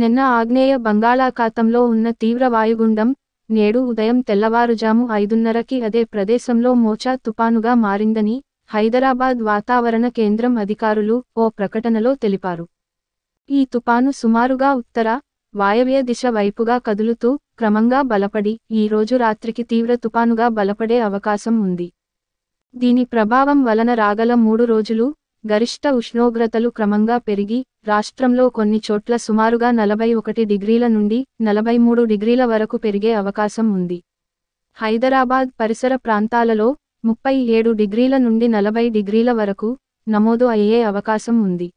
నిన్న ఆగ్నేయ బంగాళాఖాతంలో ఉన్న తీవ్ర వాయుగుండం నేడు ఉదయం తెల్లవారుజాము ఐదున్నరకి అదే ప్రదేశంలో మోచా తుపానుగా మారిందని హైదరాబాద్ వాతావరణ కేంద్రం అధికారులు ఓ ప్రకటనలో తెలిపారు ఈ తుపాను సుమారుగా ఉత్తర వాయవ్య దిశ వైపుగా కదులుతూ క్రమంగా బలపడి ఈ రోజు రాత్రికి తీవ్ర తుపానుగా బలపడే అవకాశం ఉంది దీని ప్రభావం వలన రాగల మూడు రోజులు గరిష్ట ఉష్ణోగ్రతలు క్రమంగా పెరిగి రాష్ట్రంలో కొన్ని చోట్ల సుమారుగా నలభై ఒకటి డిగ్రీల నుండి నలభై మూడు డిగ్రీల వరకు పెరిగే అవకాశం ఉంది హైదరాబాద్ పరిసర ప్రాంతాలలో ముప్పై ఏడు డిగ్రీల నుండి నలభై డిగ్రీల వరకు నమోదు అయ్యే అవకాశం ఉంది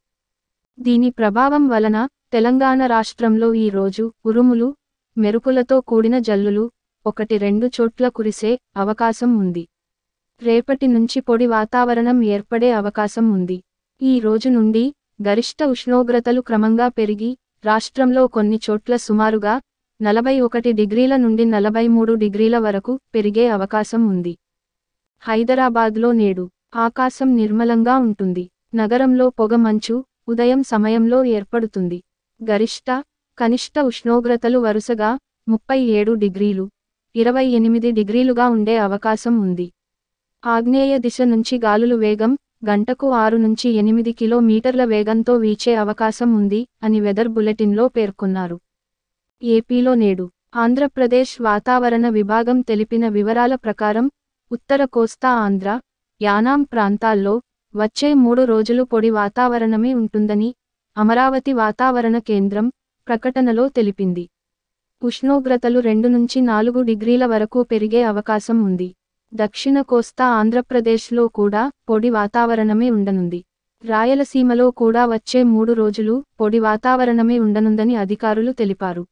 దీని ప్రభావం వలన తెలంగాణ రాష్ట్రంలో ఈ రోజు ఉరుములు మెరుపులతో కూడిన జల్లులు ఒకటి రెండు చోట్ల కురిసే అవకాశం ఉంది రేపటి నుంచి పొడి వాతావరణం ఏర్పడే అవకాశం ఉంది ఈ రోజు నుండి గరిష్ట ఉష్ణోగ్రతలు క్రమంగా పెరిగి రాష్ట్రంలో కొన్ని చోట్ల సుమారుగా నలభై ఒకటి డిగ్రీల నుండి నలభై మూడు డిగ్రీల వరకు పెరిగే అవకాశం ఉంది హైదరాబాద్లో నేడు ఆకాశం నిర్మలంగా ఉంటుంది నగరంలో పొగ మంచు ఉదయం సమయంలో ఏర్పడుతుంది గరిష్ట కనిష్ట ఉష్ణోగ్రతలు వరుసగా ముప్పై ఏడు డిగ్రీలు ఇరవై ఎనిమిది డిగ్రీలుగా ఉండే అవకాశం ఉంది ఆగ్నేయ దిశ నుంచి గాలులు వేగం గంటకు ఆరు నుంచి ఎనిమిది కిలోమీటర్ల వేగంతో వీచే అవకాశం ఉంది అని వెదర్ బులెటిన్లో పేర్కొన్నారు ఏపీలో నేడు ఆంధ్రప్రదేశ్ వాతావరణ విభాగం తెలిపిన వివరాల ప్రకారం ఉత్తర కోస్తా ఆంధ్ర యానాం ప్రాంతాల్లో వచ్చే మూడు రోజులు పొడి వాతావరణమే ఉంటుందని అమరావతి వాతావరణ కేంద్రం ప్రకటనలో తెలిపింది ఉష్ణోగ్రతలు రెండు నుంచి నాలుగు డిగ్రీల వరకు పెరిగే అవకాశం ఉంది దక్షిణ కోస్తా ఆంధ్రప్రదేశ్లో కూడా పొడి వాతావరణమే ఉండనుంది రాయలసీమలో కూడా వచ్చే మూడు రోజులు పొడి వాతావరణమే ఉండనుందని అధికారులు తెలిపారు